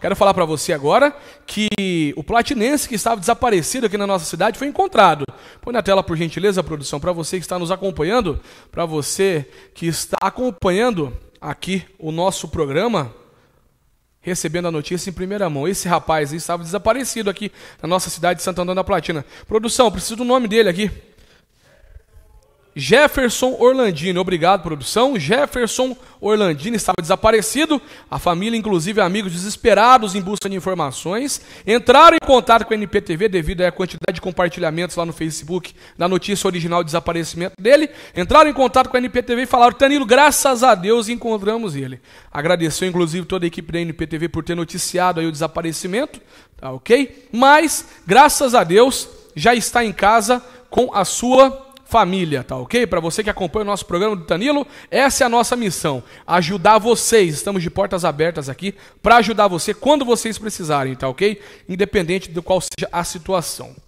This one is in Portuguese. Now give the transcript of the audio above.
Quero falar para você agora que o platinense que estava desaparecido aqui na nossa cidade foi encontrado. Põe na tela, por gentileza, produção, para você que está nos acompanhando, para você que está acompanhando aqui o nosso programa, recebendo a notícia em primeira mão. Esse rapaz estava desaparecido aqui na nossa cidade de Santo Antônio da Platina. Produção, preciso do nome dele aqui. Jefferson Orlandini, obrigado produção. Jefferson Orlandini estava desaparecido. A família, inclusive amigos desesperados em busca de informações, entraram em contato com a NPTV devido à quantidade de compartilhamentos lá no Facebook da notícia original do desaparecimento dele. Entraram em contato com a NPTV e falaram: Danilo, graças a Deus encontramos ele. Agradeceu inclusive toda a equipe da NPTV por ter noticiado aí o desaparecimento, tá OK? Mas graças a Deus já está em casa com a sua família, tá ok? Para você que acompanha o nosso programa do Danilo, essa é a nossa missão, ajudar vocês. Estamos de portas abertas aqui para ajudar você quando vocês precisarem, tá ok? Independente de qual seja a situação.